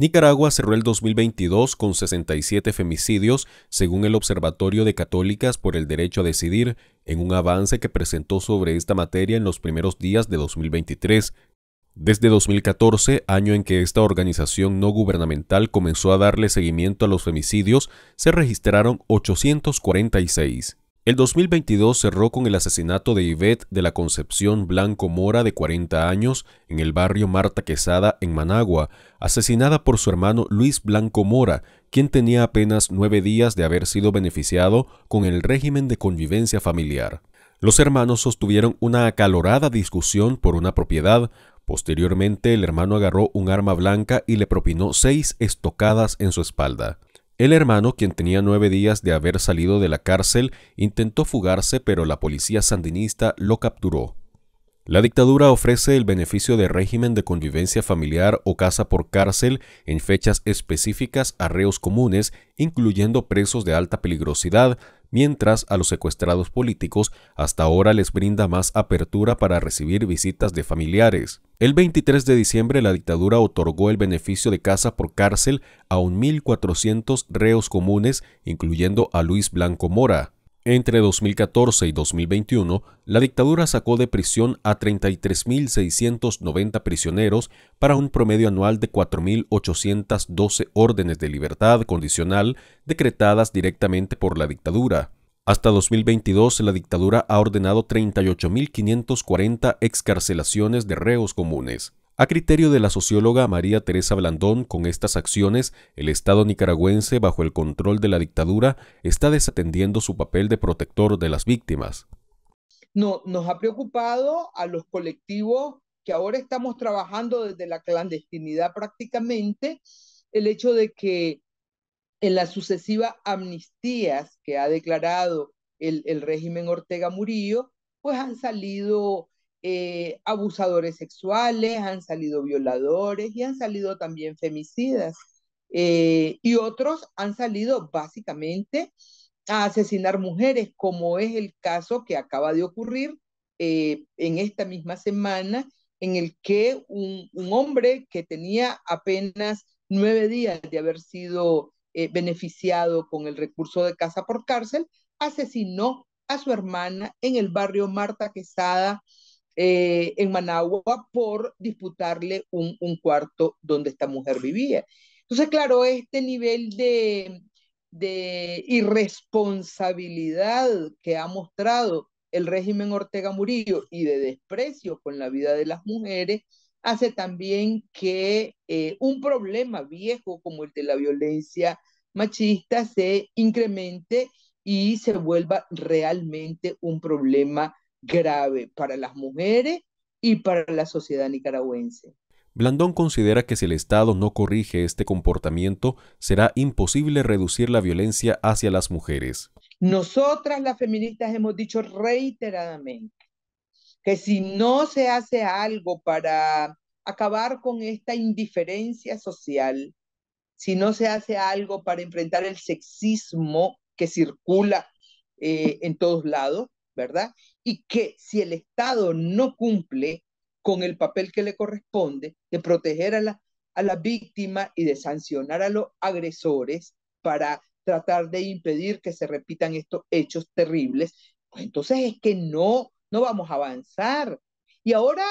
Nicaragua cerró el 2022 con 67 femicidios, según el Observatorio de Católicas por el Derecho a Decidir, en un avance que presentó sobre esta materia en los primeros días de 2023. Desde 2014, año en que esta organización no gubernamental comenzó a darle seguimiento a los femicidios, se registraron 846. El 2022 cerró con el asesinato de Yvette de la Concepción Blanco Mora de 40 años en el barrio Marta Quesada en Managua, asesinada por su hermano Luis Blanco Mora, quien tenía apenas nueve días de haber sido beneficiado con el régimen de convivencia familiar. Los hermanos sostuvieron una acalorada discusión por una propiedad, posteriormente el hermano agarró un arma blanca y le propinó seis estocadas en su espalda. El hermano, quien tenía nueve días de haber salido de la cárcel, intentó fugarse pero la policía sandinista lo capturó. La dictadura ofrece el beneficio de régimen de convivencia familiar o casa por cárcel en fechas específicas a reos comunes, incluyendo presos de alta peligrosidad, mientras a los secuestrados políticos hasta ahora les brinda más apertura para recibir visitas de familiares. El 23 de diciembre la dictadura otorgó el beneficio de casa por cárcel a 1.400 reos comunes, incluyendo a Luis Blanco Mora. Entre 2014 y 2021, la dictadura sacó de prisión a 33.690 prisioneros para un promedio anual de 4.812 órdenes de libertad condicional decretadas directamente por la dictadura. Hasta 2022, la dictadura ha ordenado 38.540 excarcelaciones de reos comunes. A criterio de la socióloga María Teresa Blandón, con estas acciones, el Estado nicaragüense, bajo el control de la dictadura, está desatendiendo su papel de protector de las víctimas. No, nos ha preocupado a los colectivos que ahora estamos trabajando desde la clandestinidad prácticamente, el hecho de que en las sucesivas amnistías que ha declarado el, el régimen Ortega Murillo, pues han salido eh, abusadores sexuales, han salido violadores y han salido también femicidas. Eh, y otros han salido básicamente a asesinar mujeres, como es el caso que acaba de ocurrir eh, en esta misma semana, en el que un, hombre que tenía apenas nueve días de haber sido beneficiado con el recurso de casa por cárcel, asesinó a su hermana en el barrio Marta Quesada, eh, en Managua por disputarle un, cuarto donde esta mujer vivía. Entonces, claro, este nivel de, irresponsabilidad que ha mostrado el régimen Ortega Murillo y de desprecio con la vida de las mujeres hace también que eh, un problema viejo como el de la violencia machista se incremente y se vuelva realmente un problema grave para las mujeres y para la sociedad nicaragüense. Blandón considera que si el Estado no corrige este comportamiento, será imposible reducir la violencia hacia las mujeres. Nosotras las feministas hemos dicho reiteradamente que si no se hace algo para acabar con esta indiferencia social, si no se hace algo para enfrentar el sexismo que circula eh, en todos lados, ¿verdad? Y que si el Estado no cumple con el papel que le corresponde de proteger a la, a la víctima y de sancionar a los agresores para tratar de impedir que se repitan estos hechos terribles, pues entonces es que no, no vamos a avanzar. Y ahora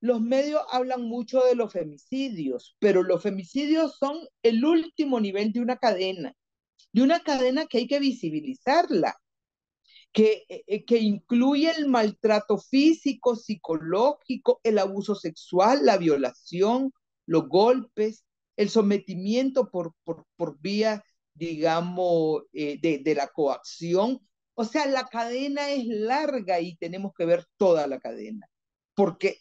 los medios hablan mucho de los femicidios, pero los femicidios son el último nivel de una cadena, de una cadena que hay que visibilizarla, que, eh, eh, que incluye el maltrato físico, psicológico, el abuso sexual, la violación, los golpes, el sometimiento por, por, por vía, digamos, eh, de, de la coacción. O sea, la cadena es larga y tenemos que ver toda la cadena, porque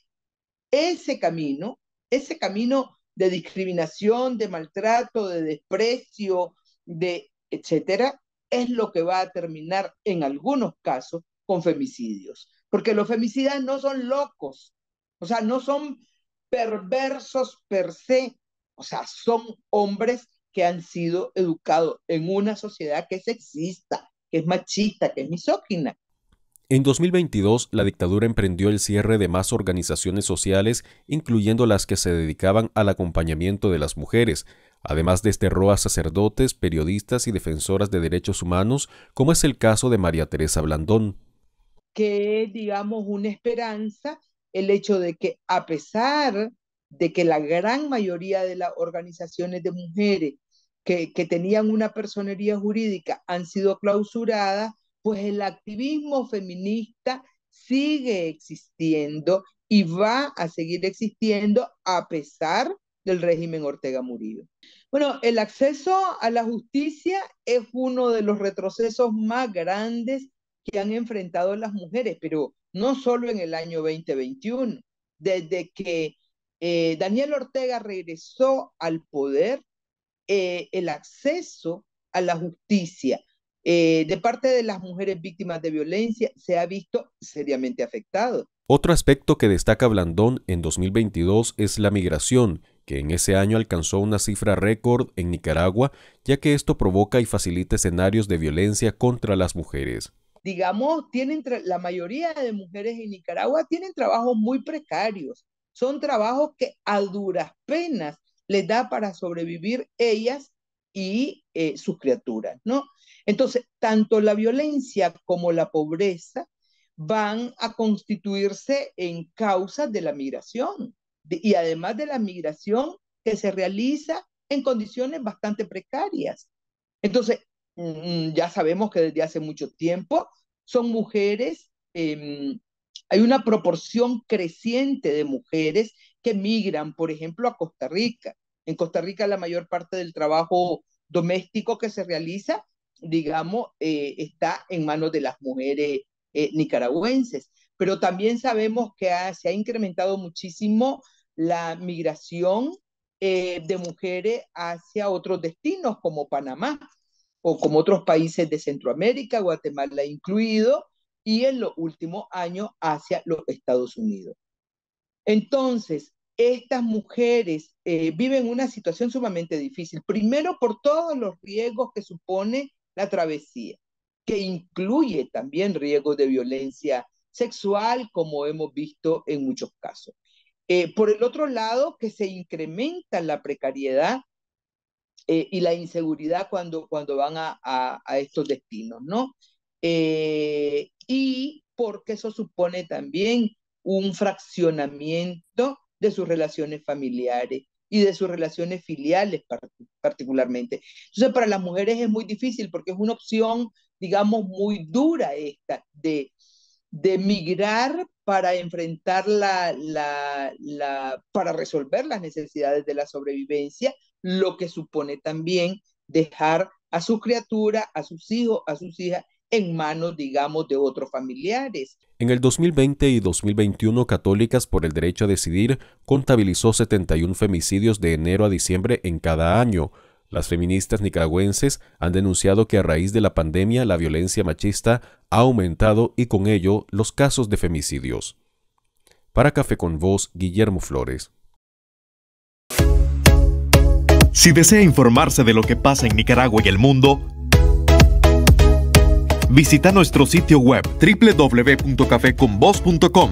ese camino, ese camino de discriminación, de maltrato, de desprecio, de etcétera, es lo que va a terminar en algunos casos con femicidios. Porque los femicidas no son locos, o sea, no son perversos per se, o sea, son hombres que han sido educados en una sociedad que es sexista, que es machista, que es misógina. En 2022, la dictadura emprendió el cierre de más organizaciones sociales, incluyendo las que se dedicaban al acompañamiento de las mujeres, Además desterró a sacerdotes, periodistas y defensoras de derechos humanos, como es el caso de María Teresa Blandón. Que digamos una esperanza el hecho de que a pesar de que la gran mayoría de las organizaciones de mujeres que, que tenían una personería jurídica han sido clausuradas, pues el activismo feminista sigue existiendo y va a seguir existiendo a pesar del régimen Ortega Murillo. Bueno, el acceso a la justicia es uno de los retrocesos más grandes que han enfrentado las mujeres, pero no solo en el año 2021. Desde que eh, Daniel Ortega regresó al poder, eh, el acceso a la justicia eh, de parte de las mujeres víctimas de violencia se ha visto seriamente afectado. Otro aspecto que destaca Blandón en 2022 es la migración que en ese año alcanzó una cifra récord en Nicaragua, ya que esto provoca y facilita escenarios de violencia contra las mujeres. Digamos, tienen la mayoría de mujeres en Nicaragua tienen trabajos muy precarios, son trabajos que a duras penas les da para sobrevivir ellas y eh, sus criaturas, ¿no? Entonces, tanto la violencia como la pobreza van a constituirse en causa de la migración y además de la migración que se realiza en condiciones bastante precarias. Entonces, mm, ya sabemos que desde hace mucho tiempo son mujeres, em, hay una proporción creciente de mujeres que migran, por ejemplo, a Costa Rica. En Costa Rica la mayor parte del trabajo doméstico que se realiza, digamos, eh, está en manos de las mujeres eh, nicaragüenses pero también sabemos que se ha incrementado muchísimo la migración eh, de mujeres hacia otros destinos como Panamá o como otros países de Centroamérica, Guatemala incluido, y en los últimos años hacia los Estados Unidos. Entonces, estas mujeres eh, viven una situación sumamente difícil, primero por todos los riesgos que supone la travesía, que incluye también riesgos de violencia sexual, como hemos visto en muchos casos. Eh, por el otro lado, que se incrementa la precariedad eh, y la inseguridad cuando, cuando van a, estos destinos, ¿no? Eh, y porque eso supone también un fraccionamiento de sus relaciones familiares y de sus relaciones filiales particularmente. Entonces, para las mujeres es muy difícil porque es una opción, digamos, muy dura esta de, de migrar para enfrentar la, la, para resolver las necesidades de la sobrevivencia, lo que supone también dejar a su criatura a sus hijos, a sus hijas en manos, digamos, de otros familiares. En el 2020 y 2021, Católicas por el Derecho a Decidir contabilizó 71 femicidios de enero a diciembre en cada año, las feministas nicaragüenses han denunciado que a raíz de la pandemia la violencia machista ha aumentado y con ello los casos de femicidios. Para Café con Voz, Guillermo Flores. Si desea informarse de lo que pasa en Nicaragua y el mundo, visita nuestro sitio web www.cafeconvoz.com